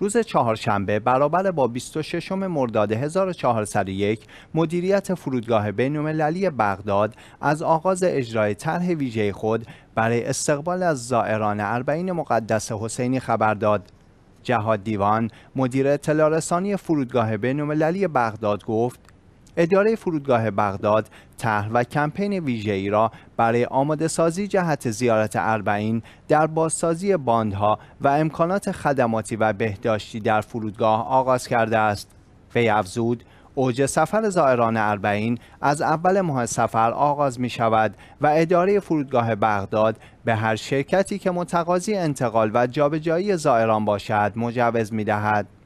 روز چهارشنبه برابر با 26 مرداد 1401 مدیریت فرودگاه بین‌المللی بغداد از آغاز اجرای طرح ویژه خود برای استقبال از زائران اربعین مقدس حسینی خبر داد جهاد دیوان مدیر اطلاع رسانی فرودگاه بین‌المللی بغداد گفت اداره فرودگاه بغداد طرح و کمپین ویژه‌ای را برای آماده سازی جهت زیارت اربعین در بازسازی باندها و امکانات خدماتی و بهداشتی در فرودگاه آغاز کرده است. وی افزود اوج سفر زائران اربعین از اول ماه سفر آغاز می شود و اداره فرودگاه بغداد به هر شرکتی که متقاضی انتقال و جابجایی زائران باشد مجوز می دهد.